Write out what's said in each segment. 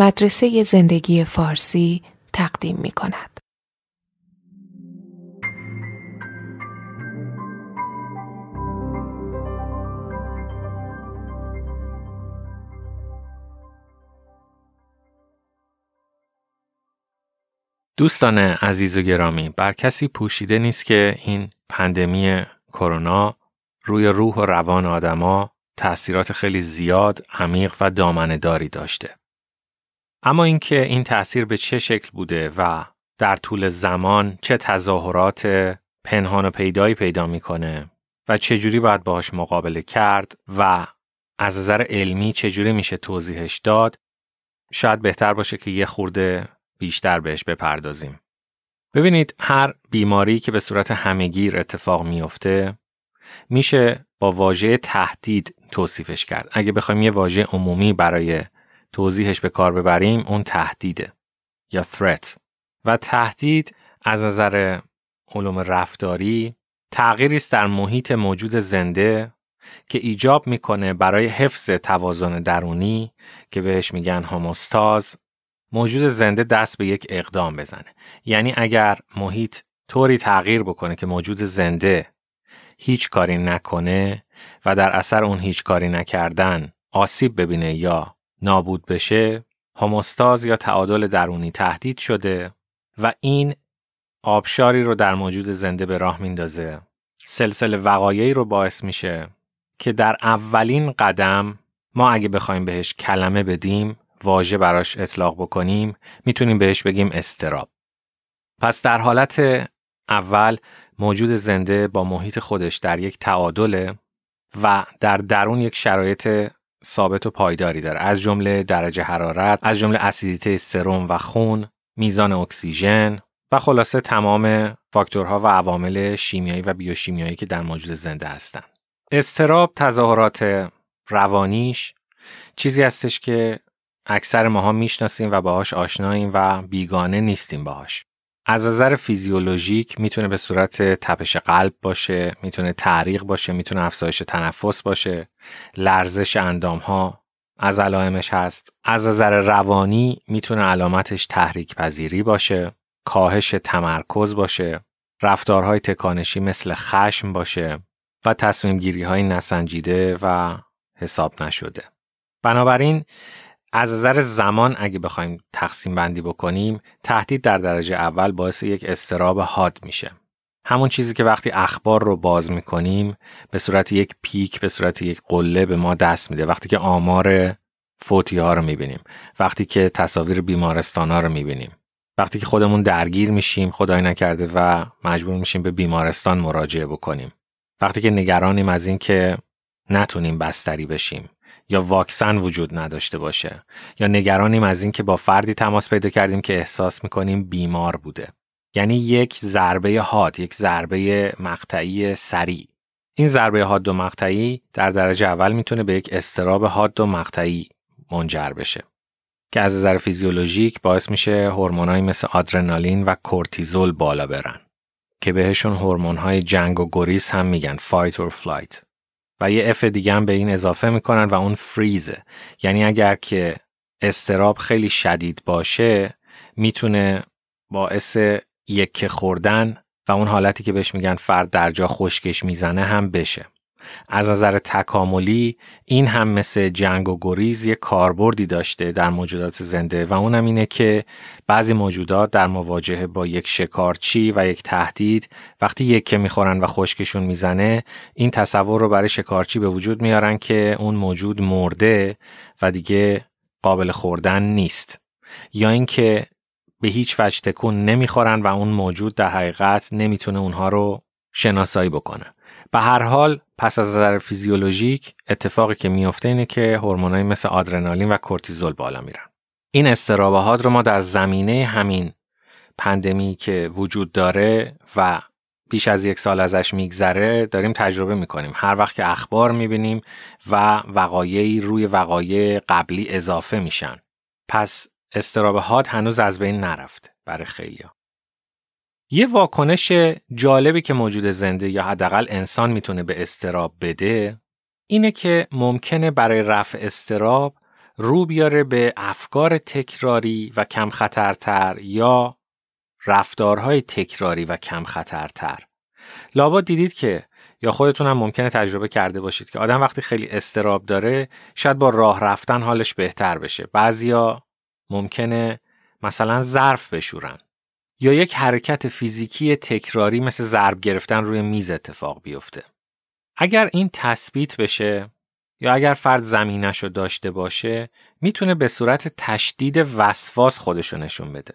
مدرسه زندگی فارسی تقدیم می کند. دوستان عزیز و گرامی بر کسی پوشیده نیست که این پندمی کرونا روی روح و روان آدما تأثیرات خیلی زیاد، عمیق و دامنه داری داشته. اما اینکه این تاثیر به چه شکل بوده و در طول زمان چه تظاهرات پنهان و پیدایی پیدا میکنه و جوری باید باهاش مقابله کرد و از نظر علمی جوری میشه توضیحش داد شاید بهتر باشه که یه خورده بیشتر بهش بپردازیم. ببینید هر بیماری که به صورت همگیر اتفاق میافته میشه با واژه تهدید توصیفش کرد. اگه بخوایم یه واژه عمومی برای توضیحش به کار ببریم اون تهدیده یا threat و تهدید از نظر علوم رفتاری تغییری است در محیط موجود زنده که ایجاب میکنه برای حفظ توازن درونی که بهش میگن هوموستاز موجود زنده دست به یک اقدام بزنه یعنی اگر محیط طوری تغییر بکنه که موجود زنده هیچ کاری نکنه و در اثر اون هیچ کاری نکردن آسیب ببینه یا نابود بشه هموستاز یا تعادل درونی تهدید شده و این آبشاری رو در موجود زنده به راه میندازه سلسله وقایعی رو باعث میشه که در اولین قدم ما اگه بخوایم بهش کلمه بدیم واژه براش اطلاق بکنیم میتونیم بهش بگیم استراب پس در حالت اول موجود زنده با محیط خودش در یک تعادله و در درون یک شرایط ثابت و پایداری داره از جمله درجه حرارت از جمله اسیدیته سرم و خون میزان اکسیژن و خلاصه تمام فاکتورها و عوامل شیمیایی و بیوشیمیایی که در موجود زنده هستند استراب تظاهرات روانیش چیزی هستش که اکثر ماها میشناسیم و باهاش آشناییم و بیگانه نیستیم باهاش از نظر فیزیولوژیک میتونه به صورت تپش قلب باشه، میتونه تعریق باشه، میتونه افزایش تنفس باشه، لرزش اندام ها از علائمش هست. از نظر روانی میتونه علامتش تحریک پذیری باشه، کاهش تمرکز باشه، رفتارهای تکانشی مثل خشم باشه و تصمیم گیری های نسنجیده و حساب نشده. بنابراین از نظر زمان اگه بخوایم تقسیم بندی بکنیم تهدید در درجه اول باعث یک استراب حاد میشه همون چیزی که وقتی اخبار رو باز میکنیم به صورت یک پیک به صورت یک قله به ما دست میده وقتی که آمار فوتی ها رو میبینیم وقتی که تصاویر بیمارستان ها رو میبینیم وقتی که خودمون درگیر میشیم خدای نکرده و مجبور میشیم به بیمارستان مراجعه بکنیم وقتی که نگرانیم از اینکه نتونیم بستری بشیم یا واکسن وجود نداشته باشه یا نگرانیم از اینکه با فردی تماس پیدا کردیم که احساس میکنیم بیمار بوده یعنی یک ضربه حاد یک ضربه مقطعی سریع این ضربه حاد و مقطعی در درجه اول میتونه به یک استراب حاد و مقطعی منجر بشه که از نظر فیزیولوژیک باعث میشه هورمونایی مثل آدرنالین و کورتیزول بالا برن که بهشون هورمون‌های جنگ و گریز هم میگن فایت اور فلایت و یه اف دیگه هم به این اضافه میکنن و اون فریزه یعنی اگر که استراب خیلی شدید باشه میتونه باعث یک خوردن و اون حالتی که بهش میگن فرد در جا خشکش میزنه هم بشه از نظر تکاملی این هم مثل جنگ و گریز یک کاربردی داشته در موجودات زنده و اونم اینه که بعضی موجودات در مواجهه با یک شکارچی و یک تهدید وقتی یک که میخورن و خشکشون میزنه این تصور رو برای شکارچی به وجود میارن که اون موجود مرده و دیگه قابل خوردن نیست یا اینکه به هیچ وجه تکون نمیخورن و اون موجود در حقیقت نمیتونه اونها رو شناسایی بکنه به هر حال پس از نظر فیزیولوژیک اتفاقی که میفته اینه که هورمونایی مثل آدرنالین و کورتیزول بالا میرن این استرابهات رو ما در زمینه همین پندمی که وجود داره و بیش از یک سال ازش میگذره داریم تجربه میکنیم هر وقت که اخبار میبینیم و وقایعی روی وقایع قبلی اضافه میشن پس استرابهات هنوز از بین نرفت برای خیلیا یه واکنش جالبی که موجود زنده یا حداقل انسان میتونه به استراب بده اینه که ممکنه برای رفع استراب رو بیاره به افکار تکراری و کم خطرتر یا رفتارهای تکراری و کم خطرتر لابا دیدید که یا خودتونم هم ممکنه تجربه کرده باشید که آدم وقتی خیلی استراب داره شاید با راه رفتن حالش بهتر بشه بعضیا ممکنه مثلا ظرف بشورن یا یک حرکت فیزیکی تکراری مثل ضرب گرفتن روی میز اتفاق بیفته. اگر این تثبیت بشه یا اگر فرد زمینش رو داشته باشه میتونه به صورت تشدید وسواس خودش نشون بده.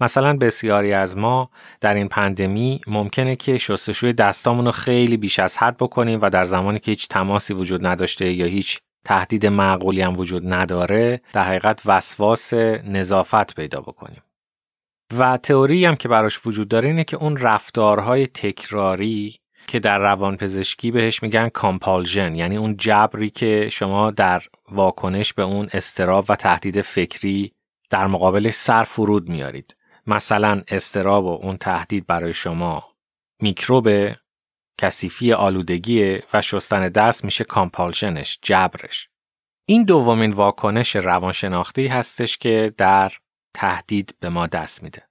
مثلا بسیاری از ما در این پندمی ممکنه که شستشوی دستامون رو خیلی بیش از حد بکنیم و در زمانی که هیچ تماسی وجود نداشته یا هیچ تهدید معقولی هم وجود نداره در حقیقت وسواس نظافت پیدا بکنیم. و تئوری هم که براش وجود داره اینه که اون رفتارهای تکراری که در روانپزشکی بهش میگن کامپالژن یعنی اون جبری که شما در واکنش به اون استراب و تهدید فکری در مقابلش سر فرود میارید مثلا استراب و اون تهدید برای شما میکروب کثیفی آلودگی و شستن دست میشه کامپالژنش جبرش این دومین واکنش روانشناختی هستش که در تهدید به ما دست میده.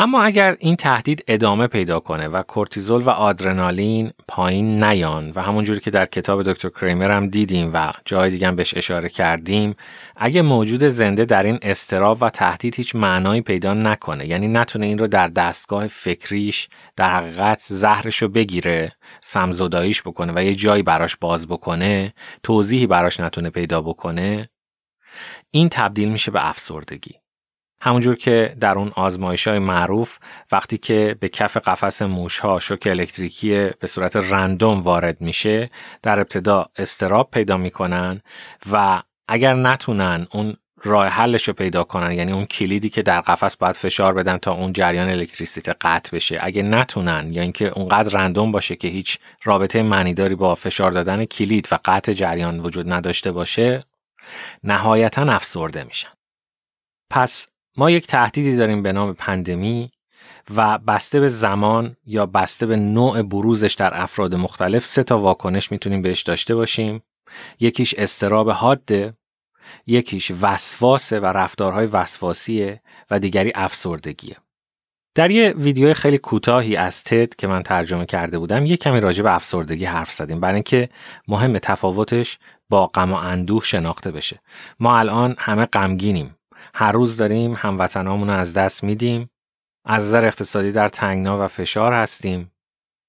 اما اگر این تهدید ادامه پیدا کنه و کورتیزول و آدرنالین پایین نیان و همونجوری که در کتاب دکتر کریمر هم دیدیم و جای دیگه بهش اشاره کردیم اگه موجود زنده در این استراب و تهدید هیچ معنایی پیدا نکنه یعنی نتونه این رو در دستگاه فکریش در حقیقت زهرش رو بگیره سمزداییش بکنه و یه جایی براش باز بکنه توضیحی براش نتونه پیدا بکنه این تبدیل میشه به افسردگی همونجور که در اون آزمایش های معروف وقتی که به کف قفس موش ها شوک الکتریکی به صورت رندوم وارد میشه در ابتدا استراب پیدا میکنن و اگر نتونن اون راه حلش رو پیدا کنن یعنی اون کلیدی که در قفس باید فشار بدن تا اون جریان الکتریسیته قطع بشه اگه نتونن یا یعنی اینکه اونقدر رندوم باشه که هیچ رابطه معنیداری با فشار دادن کلید و قطع جریان وجود نداشته باشه نهایتا افسرده میشن پس ما یک تهدیدی داریم به نام پندمی و بسته به زمان یا بسته به نوع بروزش در افراد مختلف سه تا واکنش میتونیم بهش داشته باشیم یکیش استراب حاده یکیش وسواسه و رفتارهای وسواسیه و دیگری افسردگیه در یه ویدیو خیلی کوتاهی از تد که من ترجمه کرده بودم یه کمی راجع به افسردگی حرف زدیم برای اینکه مهم تفاوتش با غم و اندوه شناخته بشه ما الان همه غمگینیم هر روز داریم هموطنامون رو از دست میدیم از نظر اقتصادی در تنگنا و فشار هستیم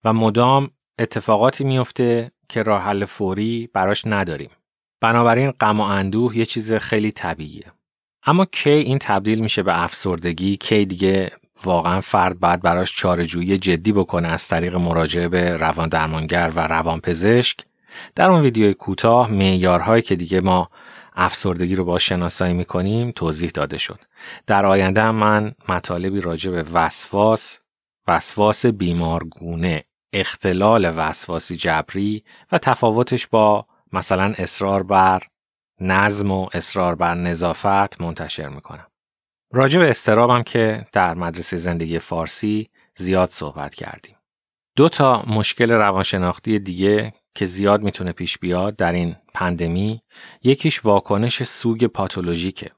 و مدام اتفاقاتی میفته که راه حل فوری براش نداریم بنابراین غم و اندوه یه چیز خیلی طبیعیه اما کی این تبدیل میشه به افسردگی کی دیگه واقعا فرد باید براش چارجویی جدی بکنه از طریق مراجعه به روان درمانگر و روانپزشک در اون ویدیوی کوتاه معیارهایی که دیگه ما افسردگی رو با شناسایی میکنیم توضیح داده شد در آینده من مطالبی راجع به وسواس وسواس بیمارگونه اختلال وسواسی جبری و تفاوتش با مثلا اصرار بر نظم و اصرار بر نظافت منتشر میکنم راجع به استرابم که در مدرسه زندگی فارسی زیاد صحبت کردیم دو تا مشکل روانشناختی دیگه که زیاد میتونه پیش بیاد در این پندمی یکیش واکنش سوگ پاتولوژیکه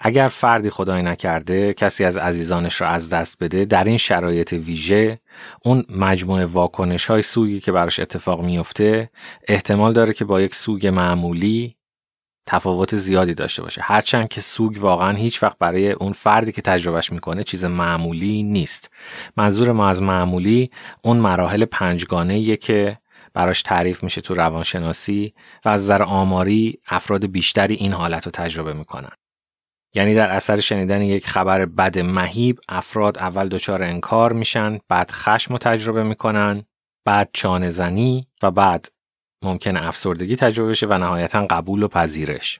اگر فردی خدای نکرده کسی از عزیزانش را از دست بده در این شرایط ویژه اون مجموعه واکنش های سوگی که براش اتفاق میفته احتمال داره که با یک سوگ معمولی تفاوت زیادی داشته باشه هرچند که سوگ واقعا هیچ وقت برای اون فردی که تجربهش میکنه چیز معمولی نیست منظور ما از معمولی اون مراحل پنجگانه که براش تعریف میشه تو روانشناسی و از نظر آماری افراد بیشتری این حالت رو تجربه میکنن. یعنی در اثر شنیدن یک خبر بد مهیب افراد اول دچار انکار میشن، بعد خشم رو تجربه میکنن، بعد چانه زنی و بعد ممکن افسردگی تجربه بشه و نهایتا قبول و پذیرش.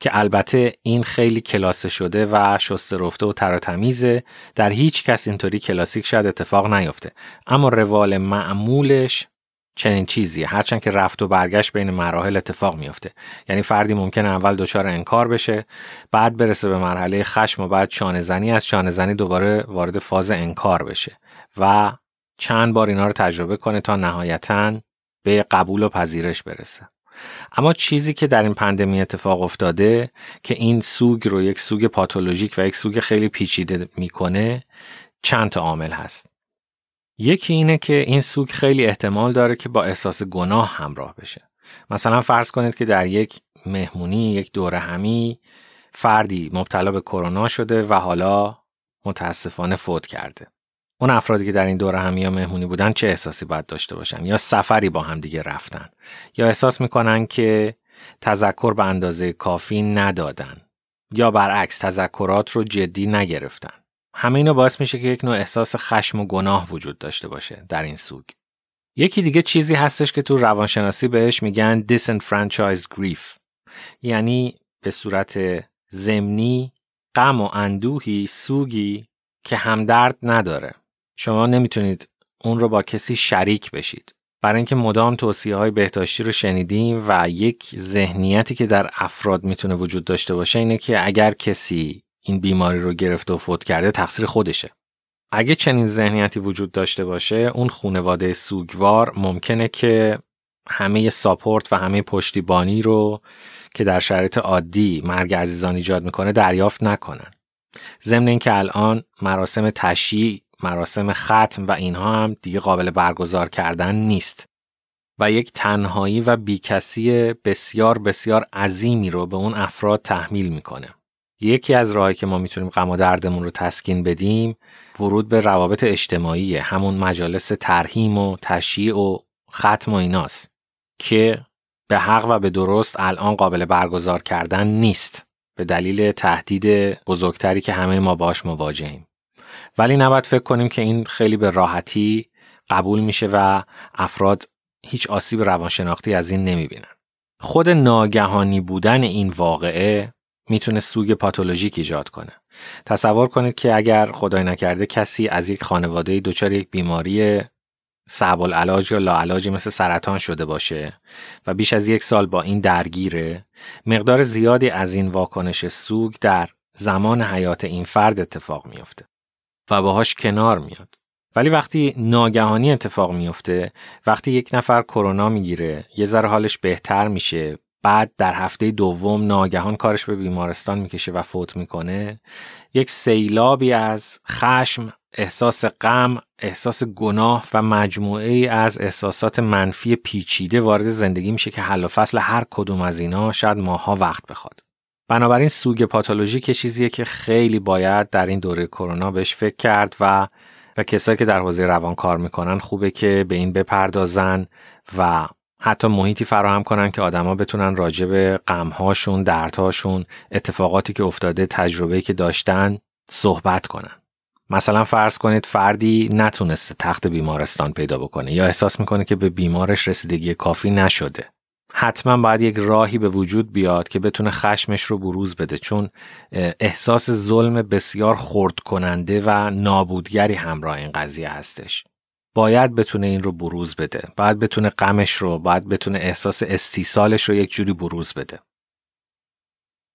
که البته این خیلی کلاسه شده و شسته رفته و تراتمیزه در هیچ کس اینطوری کلاسیک شاید اتفاق نیفته اما روال معمولش چنین چیزیه هرچند که رفت و برگشت بین مراحل اتفاق میافته یعنی فردی ممکن اول دچار انکار بشه بعد برسه به مرحله خشم و بعد شانه زنی از شانه زنی دوباره وارد فاز انکار بشه و چند بار اینا رو تجربه کنه تا نهایتا به قبول و پذیرش برسه اما چیزی که در این پندمی اتفاق افتاده که این سوگ رو یک سوگ پاتولوژیک و یک سوگ خیلی پیچیده میکنه چند تا عامل هست یکی اینه که این سوگ خیلی احتمال داره که با احساس گناه همراه بشه مثلا فرض کنید که در یک مهمونی یک دوره همی فردی مبتلا به کرونا شده و حالا متاسفانه فوت کرده اون افرادی که در این دوره همی یا مهمونی بودن چه احساسی باید داشته باشن یا سفری با هم دیگه رفتن یا احساس میکنن که تذکر به اندازه کافی ندادن یا برعکس تذکرات رو جدی نگرفتن همه اینا باعث میشه که یک نوع احساس خشم و گناه وجود داشته باشه در این سوگ. یکی دیگه چیزی هستش که تو روانشناسی بهش میگن disenfranchised grief یعنی به صورت زمینی غم و اندوهی سوگی که همدرد نداره. شما نمیتونید اون رو با کسی شریک بشید. برای اینکه مدام توصیه های بهداشتی رو شنیدیم و یک ذهنیتی که در افراد میتونه وجود داشته باشه اینه که اگر کسی این بیماری رو گرفته و فوت کرده تقصیر خودشه اگه چنین ذهنیتی وجود داشته باشه اون خونواده سوگوار ممکنه که همه ساپورت و همه پشتیبانی رو که در شرایط عادی مرگ عزیزان ایجاد میکنه دریافت نکنن ضمن اینکه الان مراسم تشییع مراسم ختم و اینها هم دیگه قابل برگزار کردن نیست و یک تنهایی و بیکسی بسیار بسیار عظیمی رو به اون افراد تحمیل میکنه یکی از راهایی که ما میتونیم غم و دردمون رو تسکین بدیم ورود به روابط اجتماعی همون مجالس ترهیم و تشییع و ختم و ایناست که به حق و به درست الان قابل برگزار کردن نیست به دلیل تهدید بزرگتری که همه ما باش مواجهیم ولی نباید فکر کنیم که این خیلی به راحتی قبول میشه و افراد هیچ آسیب روانشناختی از این نمیبینن خود ناگهانی بودن این واقعه میتونه سوگ پاتولوژیک ایجاد کنه تصور کنید که اگر خدای نکرده کسی از یک خانواده دچار یک بیماری صعب العلاج یا لاعلاجی مثل سرطان شده باشه و بیش از یک سال با این درگیره مقدار زیادی از این واکنش سوگ در زمان حیات این فرد اتفاق میافته و باهاش کنار میاد ولی وقتی ناگهانی اتفاق میفته وقتی یک نفر کرونا میگیره یه ذره حالش بهتر میشه بعد در هفته دوم ناگهان کارش به بیمارستان میکشه و فوت میکنه یک سیلابی از خشم احساس غم احساس گناه و مجموعه ای از احساسات منفی پیچیده وارد زندگی میشه که حل و فصل هر کدوم از اینا شاید ماها وقت بخواد بنابراین سوگ که چیزیه که خیلی باید در این دوره کرونا بهش فکر کرد و و کسایی که در حوزه روان کار میکنن خوبه که به این بپردازن و حتی محیطی فراهم کنن که آدما بتونن راجع به غمهاشون، دردهاشون، اتفاقاتی که افتاده، تجربه‌ای که داشتن صحبت کنن. مثلا فرض کنید فردی نتونسته تخت بیمارستان پیدا بکنه یا احساس میکنه که به بیمارش رسیدگی کافی نشده. حتما باید یک راهی به وجود بیاد که بتونه خشمش رو بروز بده چون احساس ظلم بسیار خرد کننده و نابودگری همراه این قضیه هستش. باید بتونه این رو بروز بده باید بتونه غمش رو باید بتونه احساس استیصالش رو یک جوری بروز بده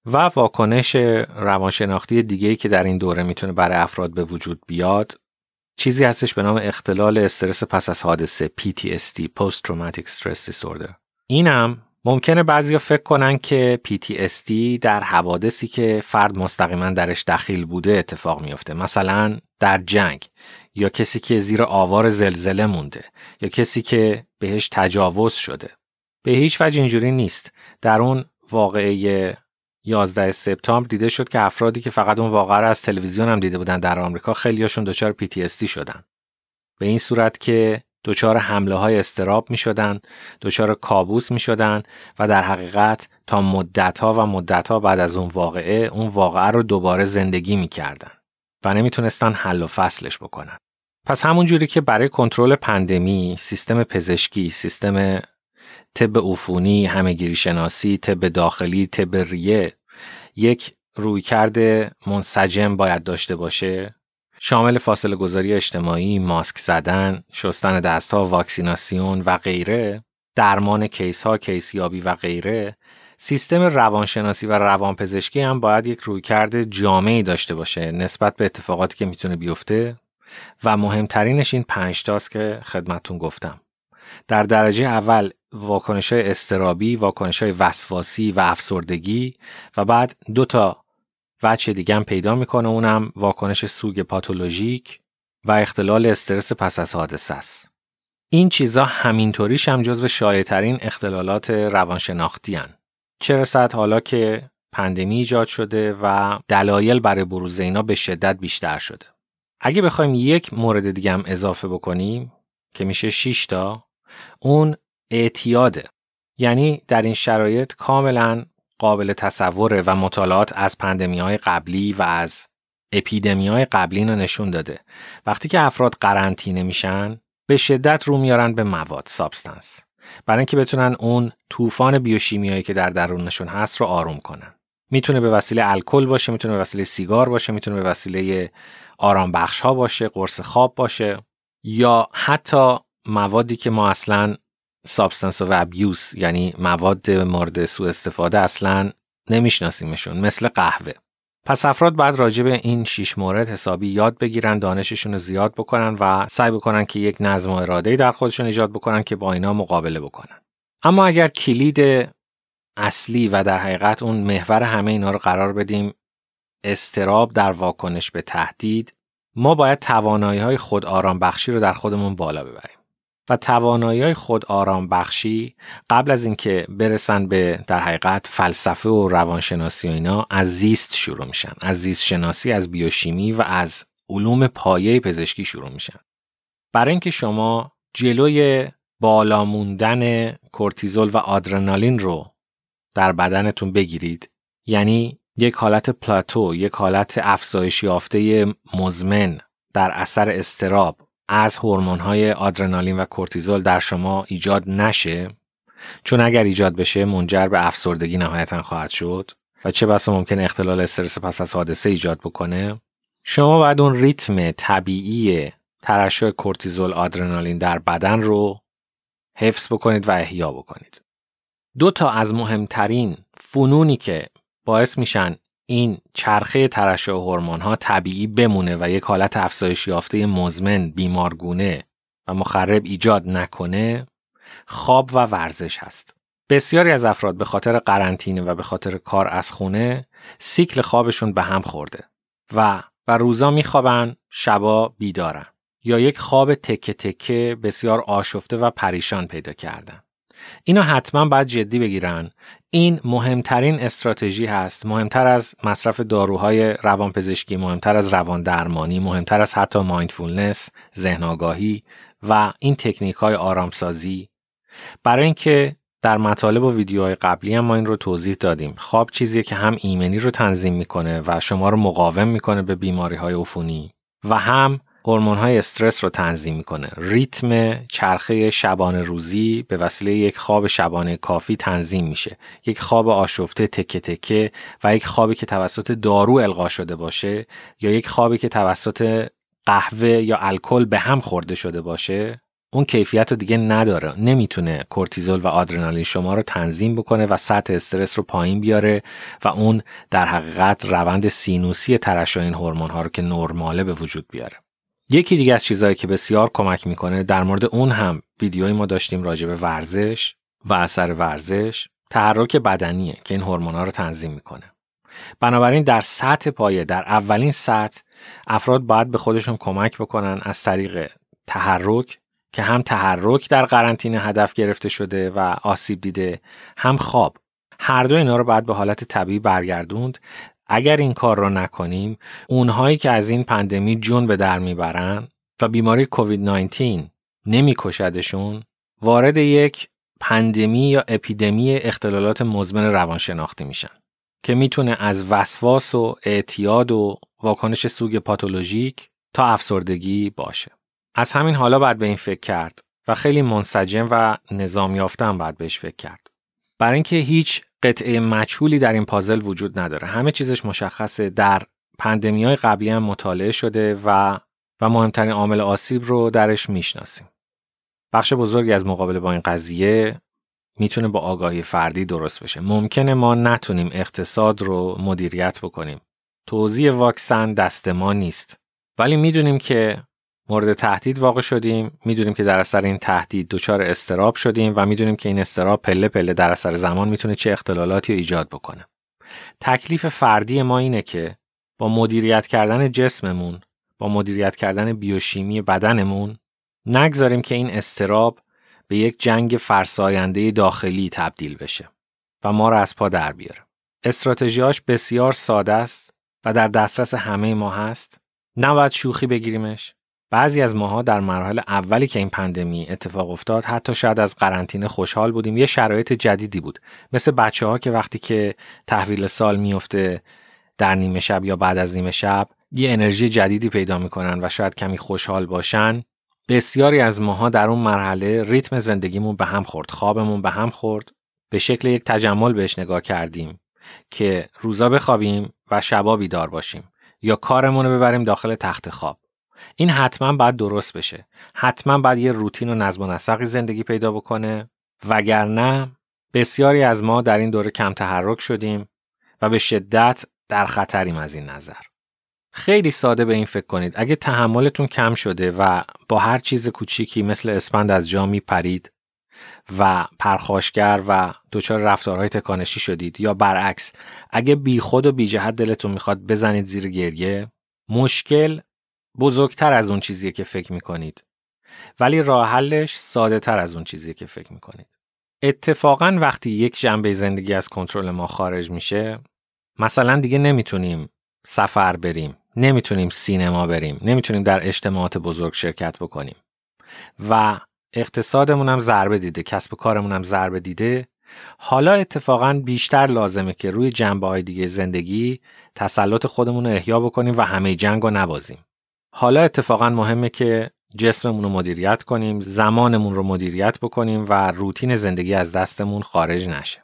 و واکنش روانشناختی دیگه‌ای که در این دوره میتونه برای افراد به وجود بیاد چیزی هستش به نام اختلال استرس پس از حادثه PTSD Post Traumatic Stress Disorder اینم ممکنه بعضیا فکر کنن که PTSD در حوادثی که فرد مستقیما درش دخیل بوده اتفاق میفته مثلا در جنگ یا کسی که زیر آوار زلزله مونده یا کسی که بهش تجاوز شده به هیچ وجه اینجوری نیست در اون واقعه 11 سپتامبر دیده شد که افرادی که فقط اون واقعه رو از تلویزیون هم دیده بودن در آمریکا خیلیاشون دچار PTSD شدن به این صورت که دچار حمله های استراب می شدن، دچار کابوس می شدن و در حقیقت تا مدت ها و مدت ها بعد از اون واقعه اون واقعه رو دوباره زندگی می و نمیتونستن حل و فصلش بکنن. پس جوری که برای کنترل پندمی، سیستم پزشکی، سیستم طب عفونی، همهگیری شناسی، طب داخلی، طب ریه یک رویکرد منسجم باید داشته باشه شامل فاصله گذاری اجتماعی، ماسک زدن، شستن دستها، واکسیناسیون و غیره، درمان کیس ها، یابی و غیره، سیستم روانشناسی و روانپزشکی هم باید یک رویکرد جامعی داشته باشه نسبت به اتفاقاتی که میتونه بیفته و مهمترینش این پنج تاست که خدمتون گفتم در درجه اول واکنش های استرابی، واکنش های وسواسی و افسردگی و بعد دو تا وچه دیگه پیدا میکنه اونم واکنش سوگ پاتولوژیک و اختلال استرس پس از حادثه است. این چیزا همینطوریش هم جزو شایعترین اختلالات روانشناختی هن. چه رسد حالا که پندمی ایجاد شده و دلایل برای بروز اینا به شدت بیشتر شده. اگه بخوایم یک مورد دیگه هم اضافه بکنیم که میشه 6 تا اون اعتیاده یعنی در این شرایط کاملا قابل تصوره و مطالعات از پندمی های قبلی و از اپیدمی های قبلی رو نشون داده وقتی که افراد قرنطینه میشن به شدت رو میارن به مواد سابستنس برای اینکه بتونن اون طوفان بیوشیمیایی که در درونشون هست رو آروم کنن میتونه به وسیله الکل باشه میتونه به وسیله سیگار باشه میتونه به وسیله آرام بخش ها باشه قرص خواب باشه یا حتی موادی که ما اصلا سابستنس و ابیوس یعنی مواد مورد سوء استفاده اصلا نمیشناسیمشون مثل قهوه پس افراد بعد راجع به این شیش مورد حسابی یاد بگیرن دانششون رو زیاد بکنن و سعی بکنن که یک نظم و اراده در خودشون ایجاد بکنن که با اینا مقابله بکنن اما اگر کلید اصلی و در حقیقت اون محور همه اینا رو قرار بدیم استراب در واکنش به تهدید ما باید توانایی های خود آرام بخشی رو در خودمون بالا ببریم و توانایی های خود آرام بخشی قبل از اینکه برسن به در حقیقت فلسفه و روانشناسی و اینا از زیست شروع میشن از زیست شناسی از بیوشیمی و از علوم پایه پزشکی شروع میشن برای اینکه شما جلوی بالا موندن کورتیزول و آدرنالین رو در بدنتون بگیرید یعنی یک حالت پلاتو، یک حالت افزایش یافته مزمن در اثر استراب از هورمون‌های آدرنالین و کورتیزول در شما ایجاد نشه چون اگر ایجاد بشه منجر به افسردگی نهایتا خواهد شد و چه بسا ممکن اختلال استرس پس از حادثه ایجاد بکنه شما باید اون ریتم طبیعی ترشح کورتیزول آدرنالین در بدن رو حفظ بکنید و احیا بکنید دو تا از مهمترین فنونی که باعث میشن این چرخه ترشح هورمون ها طبیعی بمونه و یک حالت افزایش یافته مزمن بیمارگونه و مخرب ایجاد نکنه خواب و ورزش هست بسیاری از افراد به خاطر قرنطینه و به خاطر کار از خونه سیکل خوابشون به هم خورده و و روزا میخوابن شبا بیدارن یا یک خواب تکه تکه بسیار آشفته و پریشان پیدا کردن اینو حتما باید جدی بگیرن این مهمترین استراتژی هست مهمتر از مصرف داروهای روانپزشکی مهمتر از روان درمانی مهمتر از حتی مایندفولنس ذهن آگاهی و این تکنیک های آرامسازی برای اینکه در مطالب و ویدیوهای قبلی هم ما این رو توضیح دادیم خواب چیزیه که هم ایمنی رو تنظیم میکنه و شما رو مقاوم میکنه به بیماری های عفونی و هم هورمون های استرس رو تنظیم میکنه ریتم چرخه شبانه روزی به وسیله یک خواب شبانه کافی تنظیم میشه یک خواب آشفته تکه تکه و یک خوابی که توسط دارو القا شده باشه یا یک خوابی که توسط قهوه یا الکل به هم خورده شده باشه اون کیفیت رو دیگه نداره نمیتونه کورتیزول و آدرنالین شما رو تنظیم بکنه و سطح استرس رو پایین بیاره و اون در حقیقت روند سینوسی ترشح این هورمون ها رو که نرماله به وجود بیاره یکی دیگه از چیزهایی که بسیار کمک میکنه در مورد اون هم ویدیوی ما داشتیم راجع به ورزش و اثر ورزش تحرک بدنیه که این هورمونا رو تنظیم میکنه بنابراین در سطح پایه در اولین سطح افراد باید به خودشون کمک بکنن از طریق تحرک که هم تحرک در قرنطینه هدف گرفته شده و آسیب دیده هم خواب هر دو اینا رو باید به حالت طبیعی برگردوند اگر این کار را نکنیم اونهایی که از این پندمی جون به در میبرن و بیماری کووید 19 نمیکشدشون وارد یک پندمی یا اپیدمی اختلالات مزمن روانشناختی میشن که میتونه از وسواس و اعتیاد و واکنش سوگ پاتولوژیک تا افسردگی باشه. از همین حالا بعد به این فکر کرد و خیلی منسجم و نظامیافتن بعد بهش فکر کرد. برای اینکه هیچ قطعه مجهولی در این پازل وجود نداره همه چیزش مشخصه در پندمی های قبلی هم مطالعه شده و و مهمترین عامل آسیب رو درش میشناسیم بخش بزرگی از مقابله با این قضیه میتونه با آگاهی فردی درست بشه ممکنه ما نتونیم اقتصاد رو مدیریت بکنیم توضیح واکسن دست ما نیست ولی میدونیم که مورد تهدید واقع شدیم میدونیم که در اثر این تهدید دچار استراب شدیم و میدونیم که این استراب پله پله در اثر زمان میتونه چه اختلالاتی رو ایجاد بکنه تکلیف فردی ما اینه که با مدیریت کردن جسممون با مدیریت کردن بیوشیمی بدنمون نگذاریم که این استراب به یک جنگ فرساینده داخلی تبدیل بشه و ما را از پا در بیاره استراتژیاش بسیار ساده است و در دسترس همه ما هست نباید شوخی بگیریمش بعضی از ماها در مراحل اولی که این پندمی اتفاق افتاد حتی شاید از قرنطینه خوشحال بودیم یه شرایط جدیدی بود مثل بچه ها که وقتی که تحویل سال میفته در نیمه شب یا بعد از نیمه شب یه انرژی جدیدی پیدا میکنن و شاید کمی خوشحال باشن بسیاری از ماها در اون مرحله ریتم زندگیمون به هم خورد خوابمون به هم خورد به شکل یک تجمل بهش نگاه کردیم که روزا بخوابیم و شبا بیدار باشیم یا کارمون رو ببریم داخل تخت خواب این حتما باید درست بشه حتما باید یه روتین و نظم و نسقی زندگی پیدا بکنه وگرنه بسیاری از ما در این دوره کم تحرک شدیم و به شدت در خطریم از این نظر خیلی ساده به این فکر کنید اگه تحملتون کم شده و با هر چیز کوچیکی مثل اسپند از جا پرید و پرخاشگر و دچار رفتارهای تکانشی شدید یا برعکس اگه بیخود و بیجهت دلتون میخواد بزنید زیر گریه مشکل بزرگتر از اون چیزیه که فکر میکنید. ولی راه حلش ساده تر از اون چیزیه که فکر میکنید. اتفاقا وقتی یک جنبه زندگی از کنترل ما خارج میشه مثلا دیگه نمیتونیم سفر بریم نمیتونیم سینما بریم نمیتونیم در اجتماعات بزرگ شرکت بکنیم و اقتصادمون هم ضربه دیده کسب و کارمون هم ضربه دیده حالا اتفاقا بیشتر لازمه که روی جنبه های دیگه زندگی تسلط خودمون رو احیا بکنیم و همه جنگ رو نبازیم حالا اتفاقا مهمه که جسممون رو مدیریت کنیم، زمانمون رو مدیریت بکنیم و روتین زندگی از دستمون خارج نشه.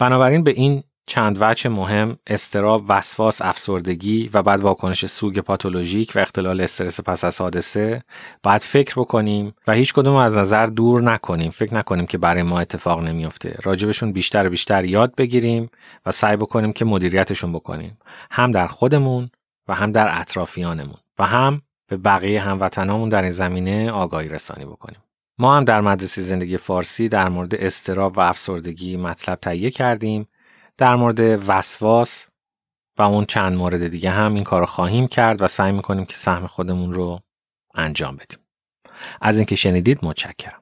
بنابراین به این چند وجه مهم استراب، وسواس، افسردگی و بعد واکنش سوگ پاتولوژیک و اختلال استرس پس از حادثه باید فکر بکنیم و هیچ کدوم از نظر دور نکنیم فکر نکنیم که برای ما اتفاق نمیافته راجبشون بیشتر بیشتر یاد بگیریم و سعی بکنیم که مدیریتشون بکنیم هم در خودمون و هم در اطرافیانمون و هم به بقیه هموطنامون در این زمینه آگاهی رسانی بکنیم. ما هم در مدرسه زندگی فارسی در مورد استراب و افسردگی مطلب تهیه کردیم. در مورد وسواس و اون چند مورد دیگه هم این کار خواهیم کرد و سعی میکنیم که سهم خودمون رو انجام بدیم. از اینکه شنیدید متشکرم.